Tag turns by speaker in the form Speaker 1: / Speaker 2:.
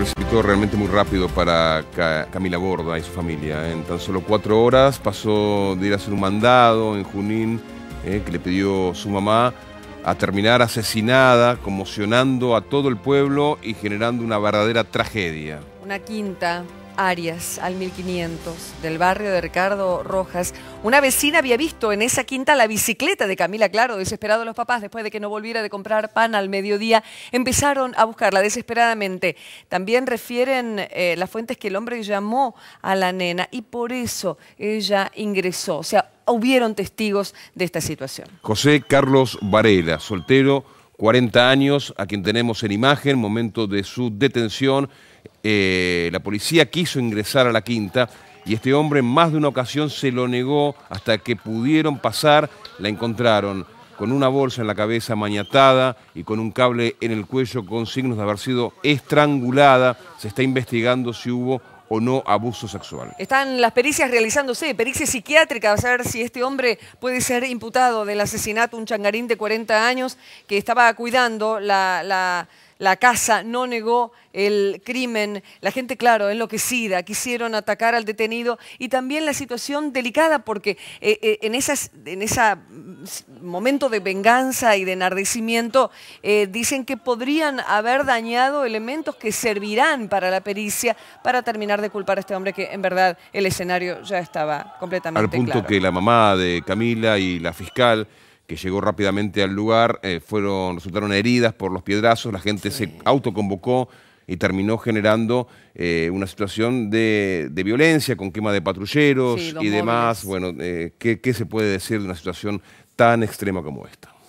Speaker 1: precipitó realmente muy rápido para Camila Borda y su familia. ¿eh? En tan solo cuatro horas pasó de ir a hacer un mandado en Junín ¿eh? que le pidió su mamá a terminar asesinada, conmocionando a todo el pueblo y generando una verdadera tragedia.
Speaker 2: Una quinta. Arias, al 1500, del barrio de Ricardo Rojas. Una vecina había visto en esa quinta la bicicleta de Camila Claro, desesperados los papás, después de que no volviera de comprar pan al mediodía, empezaron a buscarla desesperadamente. También refieren eh, las fuentes que el hombre llamó a la nena y por eso ella ingresó. O sea, hubieron testigos de esta situación.
Speaker 1: José Carlos Varela, soltero 40 años, a quien tenemos en imagen, momento de su detención. Eh, la policía quiso ingresar a la quinta y este hombre en más de una ocasión se lo negó hasta que pudieron pasar, la encontraron con una bolsa en la cabeza mañatada y con un cable en el cuello con signos de haber sido estrangulada. Se está investigando si hubo o no abuso sexual.
Speaker 2: Están las pericias realizándose, pericia psiquiátrica, a ver si este hombre puede ser imputado del asesinato, un changarín de 40 años que estaba cuidando la la casa, no negó el crimen, la gente, claro, enloquecida, quisieron atacar al detenido y también la situación delicada porque eh, eh, en ese en mm, momento de venganza y de enardecimiento eh, dicen que podrían haber dañado elementos que servirán para la pericia para terminar de culpar a este hombre que en verdad el escenario ya estaba completamente Al punto que la
Speaker 1: mamá de Camila y la fiscal que llegó rápidamente al lugar, eh, fueron, resultaron heridas por los piedrazos, la gente se autoconvocó y terminó generando eh, una situación de, violencia con quema de patrulleros y demás. Bueno, eh, ¿qué se puede decir de una situación tan extrema como esta?